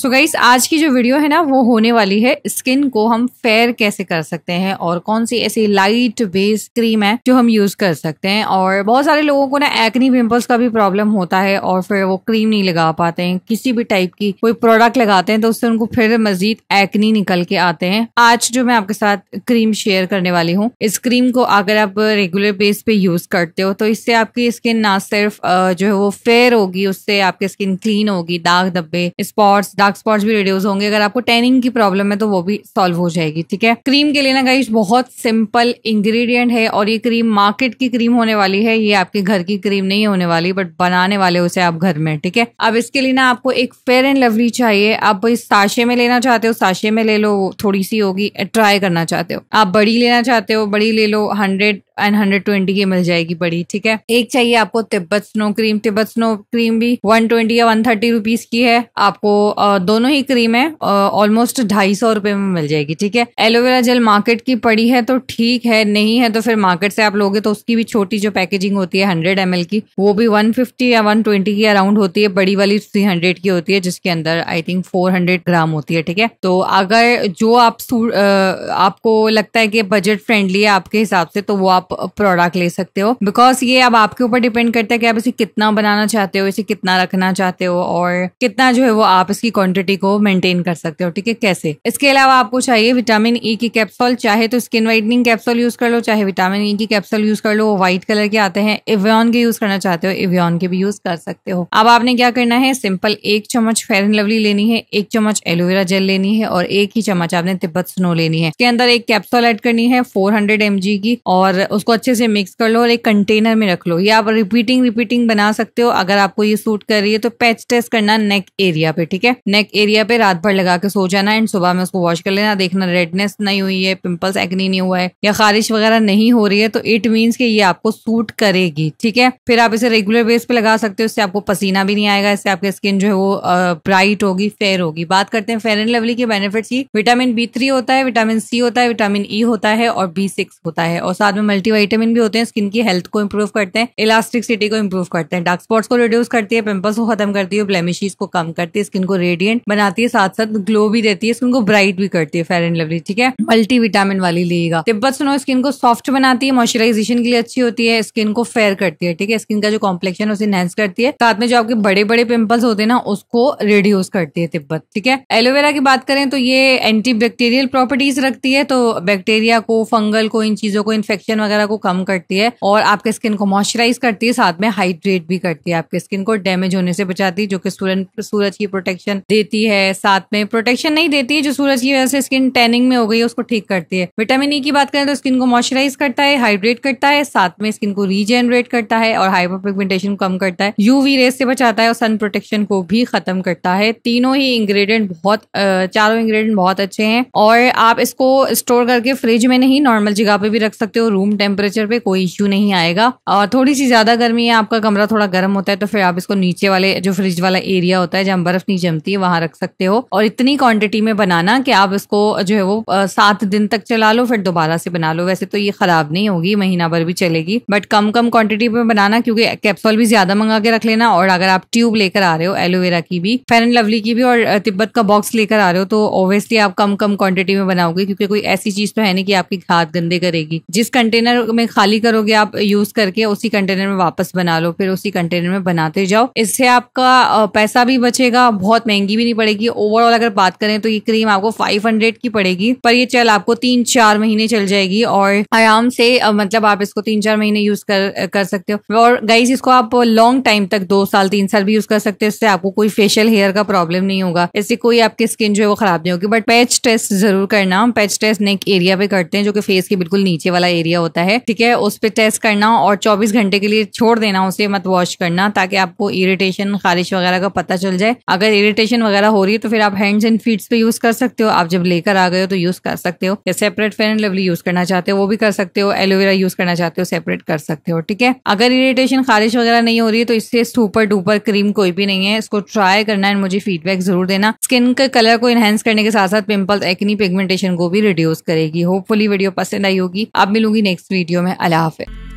सो so guys आज की जो वीडियो है ना वो होने वाली है स्किन को हम फेयर कैसे कर सकते हैं और कौन सी ऐसी लाइट बेस क्रीम है जो हम यूज कर सकते हैं और बहुत सारे लोगों को ना एक्नी पिंपल्स का भी प्रॉब्लम होता है और फिर वो क्रीम नहीं लगा पाते हैं किसी भी टाइप की कोई प्रोडक्ट लगाते हैं तो उससे उनको फिर मजीद एक्नी निकल के आते हैं आज जो मैं आपके साथ क्रीम शेयर करने वाली हूँ इस क्रीम को अगर आप रेगुलर बेस पे यूज करते हो तो इससे आपकी स्किन ना सिर्फ जो है वो फेयर होगी उससे आपकी स्किन क्लीन होगी दाग धब्बे स्पॉट्स डार्क स्पॉट्स भी रिड्यूस होंगे अगर आपको टेनिंग की प्रॉब्लम है तो वो भी सॉल्व हो जाएगी ठीक है क्रीम के लिए ना गाइश बहुत सिंपल इंग्रेडिएंट है और ये क्रीम मार्केट की क्रीम होने वाली है ये आपके घर की क्रीम नहीं होने वाली बट बनाने वाले उसे आप घर में ठीक है अब इसके लिए ना आपको एक फेयर एंड लवली चाहिए आप इस साशे में लेना चाहते हो साशे में ले लो थोड़ी सी होगी ट्राई करना चाहते हो आप बड़ी लेना चाहते हो बड़ी ले लो हंड्रेड एंड हंड्रेड ट्वेंटी की मिल जाएगी बड़ी ठीक है एक चाहिए आपको Tibet snow cream Tibet snow cream भी वन ट्वेंटी या वन थर्टी रुपीज की है आपको दोनों ही क्रीम है ऑलमोस्ट ढाई सौ रुपए में मिल जाएगी ठीक है एलोवेरा जेल मार्केट की पड़ी है तो ठीक है नहीं है तो फिर मार्केट से आप लोगे तो उसकी भी छोटी जो पैकेजिंग होती है हंड्रेड एम की वो भी वन फिफ्टी या वन ट्वेंटी की अराउंड होती है बड़ी वाली थ्री हंड्रेड की होती है जिसके अंदर I think four hundred gram होती है ठीक है तो अगर जो आप आपको लगता है कि बजट फ्रेंडली है आपके हिसाब से तो वो आप प्रोडक्ट ले सकते हो बिकॉज ये अब आपके ऊपर डिपेंड करता है कि आप इसे कितना बनाना चाहते हो इसे कितना रखना चाहते हो और कितना जो है वो आप इसकी क्वांटिटी को मेंटेन कर सकते हो ठीक है कैसे इसके अलावा आपको चाहिए विटामिन ई e की कैप्सूल चाहे तो स्किन वाइटनिंग कैप्सूल यूज कर लो चाहे विटामिन ई e की कैप्सूल यूज कर लो वो व्हाइट कलर के आते हैं इवियन के यूज करना चाहते हो इवियन के भी यूज कर सकते हो अब आपने क्या करना है सिंपल एक चम्मच फेयर एंड लवली लेनी है एक चम्मच एलोवेरा जेल लेनी है और एक ही चम्मच आपने तिब्बत स्नो लेनी है इसके अंदर एक कैप्सूल एड करनी है फोर हंड्रेड की और उसको अच्छे से मिक्स कर लो और एक कंटेनर में रख लो ये आप रिपीटिंग रिपीटिंग बना सकते हो अगर आपको ये सूट कर रही है तो पैच टेस्ट करना नेक एरिया पे ठीक है नेक एरिया पे रात भर लगा के सो जाना एंड सुबह में उसको वॉश कर लेना देखना रेडनेस नहीं हुई है पिंपल्स एक्नी नहीं हुआ है या खारिश वगैरह नहीं हो रही है तो इट मीन्स कि ये आपको सूट करेगी ठीक है फिर आप इसे रेगुलर बेस पे लगा सकते हो इससे आपको पसीना भी नहीं आएगा इससे आपकी स्किन जो है वो ब्राइट होगी फेयर होगी बात करते हैं फेयर एंड लवली के बेनिफिट की विटामिन बी थ्री होता है विटामिन सी होता है विटामिन ई e होता है और बी सिक्स होता है और साथ में मल्टीवाइटामिन भी होते हैं स्किन की हेल्थ को इम्प्रूव करते हैं इलास्टिक सिटी को इम्प्रूव करते हैं डार्क स्पॉट्स को रिड्यूस करती है पिंपल्स को खत्म करती है ब्लेमिशीज को कम करती है स्किन को रेडियस ब्रिलियंट बनाती है साथ साथ ग्लो भी देती है स्किन को ब्राइट भी करती है फेयर एंड लवली ठीक है मल्टी विटामिन वाली लेगा तिब्बत तो सुनो स्किन को सॉफ्ट बनाती है मॉइस्चराइजेशन के लिए अच्छी होती है स्किन को फेयर करती है ठीक है स्किन का जो कॉम्प्लेक्शन है उसे इनहेंस करती है साथ में जो आपके बड़े बड़े पिंपल्स होते हैं ना उसको रिड्यूस करती है तिब्बत ठीक है एलोवेरा की बात करें तो ये एंटी बैक्टीरियल प्रॉपर्टीज रखती है तो बैक्टीरिया को फंगल को इन चीजों को इन्फेक्शन वगैरह को कम करती है और आपके स्किन को मॉइस्चराइज करती है साथ में हाइड्रेट भी करती है आपके स्किन को डैमेज होने से बचाती है जो कि सूरज की प्रोटेक्शन दे देती है साथ में प्रोटेक्शन नहीं देती है जो सूरज की वजह से स्किन टैनिंग में हो गई है उसको ठीक करती है विटामिन ई e की बात करें तो स्किन को मॉइस्चराइज करता है हाइड्रेट करता है साथ में स्किन को रीजेनरेट करता है और हाइपरपिगमेंटेशन कम करता है यूवी रेस से बचाता है और सन प्रोटेक्शन को भी खत्म करता है तीनों ही इंग्रेडिएंट बहुत चारों इंग्रेडिएंट बहुत अच्छे हैं और आप इसको स्टोर करके फ्रिज में नहीं नॉर्मल जगह पे भी रख सकते हो रूम टेम्परेचर पे कोई इश्यू नहीं आएगा और थोड़ी सी ज्यादा गर्मी है आपका कमरा थोड़ा गर्म होता है तो फिर आप इसको नीचे वाले जो फ्रिज वाला एरिया होता है जहाँ बर्फ नहीं जमती है वहां रख सकते हो और इतनी क्वांटिटी में बनाना कि आप इसको जो है वो सात दिन तक चला लो फिर दोबारा से बना लो वैसे तो ये खराब नहीं होगी महीना भर भी चलेगी बट कम कम क्वांटिटी में बनाना क्योंकि कैप्सूल भी ज्यादा मंगा के रख लेना और अगर आप ट्यूब लेकर आ रहे हो एलोवेरा की भी फेर एंड लवली की भी और तिब्बत का बॉक्स लेकर आ रहे हो तो ऑब्वियसली आप कम कम क्वांटिटी में बनाओगे क्योंकि कोई ऐसी चीज तो है नहीं कि आपकी घात गंदे करेगी जिस कंटेनर में खाली करोगे आप यूज करके उसी कंटेनर में वापस बना लो फिर उसी कंटेनर में बनाते जाओ इससे आपका पैसा भी बचेगा बहुत महंगी महंगी भी नहीं पड़ेगी ओवरऑल अगर बात करें तो ये क्रीम आपको फाइव हंड्रेड की पड़ेगी पर ये चल आपको तीन चार महीने चल जाएगी और आराम से मतलब आप इसको तीन चार महीने यूज कर कर सकते हो और गाइज इसको आप लॉन्ग टाइम तक दो साल तीन साल भी यूज कर सकते हो इससे आपको कोई फेशियल हेयर का प्रॉब्लम नहीं होगा इससे कोई आपकी स्किन जो है वो खराब नहीं होगी बट पैच टेस्ट जरूर करना पैच टेस्ट नेक एरिया पे करते हैं जो कि फेस के बिल्कुल नीचे वाला एरिया होता है ठीक है उस पर टेस्ट करना और चौबीस घंटे के लिए छोड़ देना उसे मत वॉश करना ताकि आपको इरिटेशन खारिश वगैरह का पता चल जाए अगर इरिटेशन इन्फेक्शन वगैरह हो रही है तो फिर आप हैंड्स एंड फीट्स पे यूज कर सकते हो आप जब लेकर आ गए हो तो यूज कर सकते हो या separate Fair and Lovely use करना चाहते हो वो भी कर सकते हो एलोवेरा यूज करना चाहते हो सेपरेट कर सकते हो ठीक है अगर इरिटेशन खारिश वगैरह नहीं हो रही है तो इससे सुपर डुपर क्रीम कोई भी नहीं है इसको ट्राई करना एंड मुझे फीडबैक जरूर देना स्किन के कलर को इनहेंस करने के साथ साथ पिंपल्स एक्नी पिगमेंटेशन को भी रिड्यूस करेगी होपफुली वीडियो पसंद आई होगी आप मिलूंगी नेक्स्ट वीडियो में अला हाफिज़